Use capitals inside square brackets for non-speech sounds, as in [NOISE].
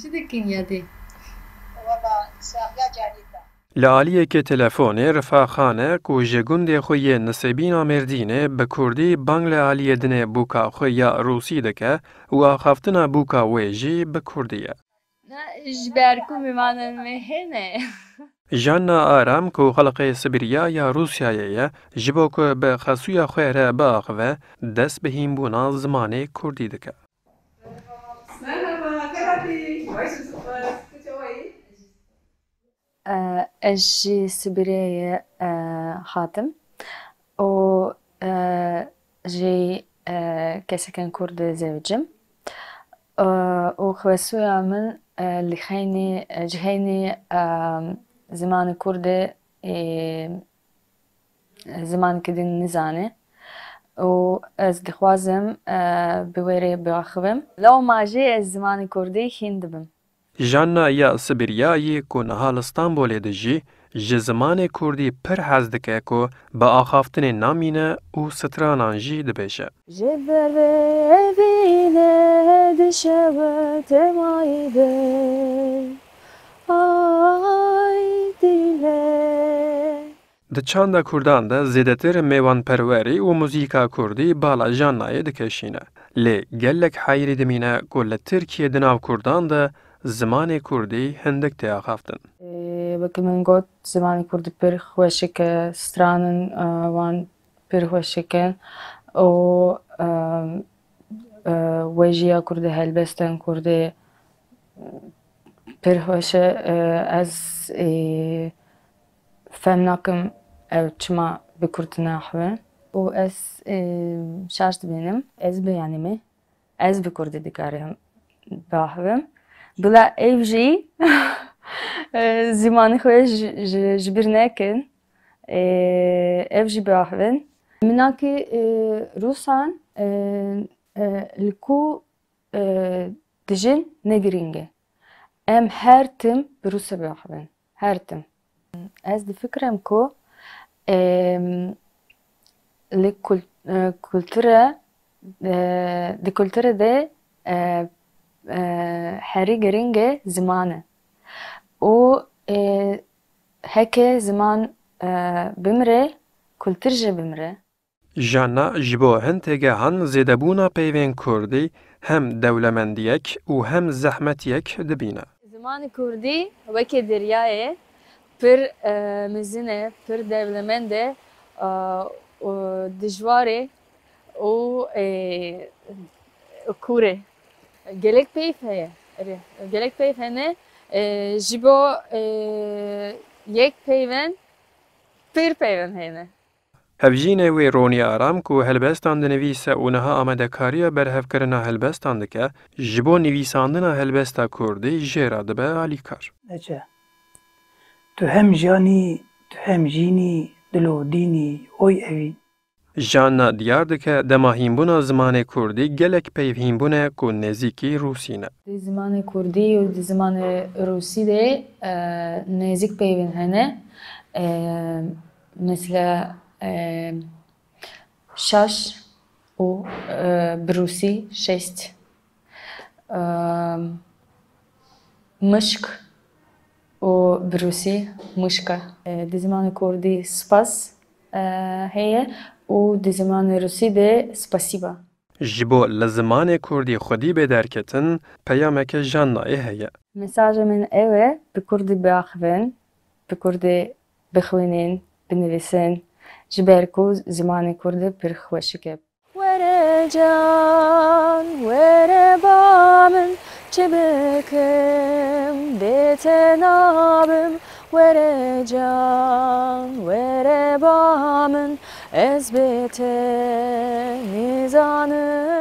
چی دکین یادی؟ لە عالیەکە تەلەفۆنێ ڕفاخانە کۆژێگوندێ خۆیە نسەبی نامردینێ بە کوردی بانگ لە عالیەدنێ بووکاخۆ یا ڕووسی دەکە وا خافتنا بووکا وێژی بە کوردیە. ji bergûmîmanan me hene. Janna aram ku xelqê Sibiriya ya Rûsyayê ye ji bo ku bi xesûya xwe re biaxive dest bi hînbûna zimanê Kurdî dike. أجي سبراية خاتم و جي كسكن كرد زوجم وخواسويا من اللي خيني جهيني زمان كردي زمان كدين نزاني دەخوازم bi wêrê biaxivim Lew majê ez zimanê Kurdî hîn dibim. Janna ya Sibiryayê ku niha li Stanbolê de jî ji zimanê Kurdî pir hez dike ku bi axaftinê namîne û stranan jî dibêje. Ji berevîne dişewe temayî de. çanda kurdan da zedetir perveri û muzîka kurdî bala jannayê dikeşîne. Le gelek hayrî dimîne ku li dinav di nav kurdan de zimanê kurdî hendek tê axaftin. Wekî min got zimanê kurdî pir xweşik stranın van e, wan pir xweşik in û e, e, wê jiya kurdî helbestên kurdî pir xweş e ez fem nakim çıma bir bi kurtina xwe û ez şerj benim, ez biyanîme ez bi kurdî dikarim biaxivim bila ev jî [LAUGHS] e, zimanê xwe ji bîr nekin e, ev jî biaxivin minakê e, rûsan li ku dijin negirîng e em her tim bi rûsê biaxivin her tim ez de difikirim ku le e, culture de culture de e, e, Harry Geringe زمانه و هكي زمان بمره bimre kültürce bimre. Jana ji bo hintegehan zêdebûna peyvên Kurdî hem dewlemendiyek û hem zehmetiyek dibîne. Zimanê Kurdî wekê deryayê për mizin e për devlemende e, dëzhvare u kure. Gelek peyfeye, gelek peyfene e, jibo e, yek peyven pir peyven heyne. Hevjînê wê Roniya Aram ku helbestan dinivîse û niha amadekariya berhevkirina helbestan dike, ji bo nivîsandina helbesta Kurdî jê ra dibe alîkar. Ece. Tu hem janî, tu hem jînî, dilo dînî, oy evî. Jana diyar dike dema hînbûna zimanê Kurdî gelek peyvhînbûne ku nêzîkî Rûsî ne. Di zimanê Kurdî û di zimanê Rûsî de e, nêzik peyvên hene. Mesela e, e, şaş у Брусі 6. Мишк و بروسی مشکا دی زمان کردی سباس هیه و دی زمان روسی ده سباسیبا جبو لزمان کردی خودی به درکتن پیامک جان هیه مساج من اوه به کردی بخوین به کردی بخوینین بنویسین جبر کو زمان کردی پرخوشکه وره جان وره بامن babım vere can vere bağımın ezbete nizanın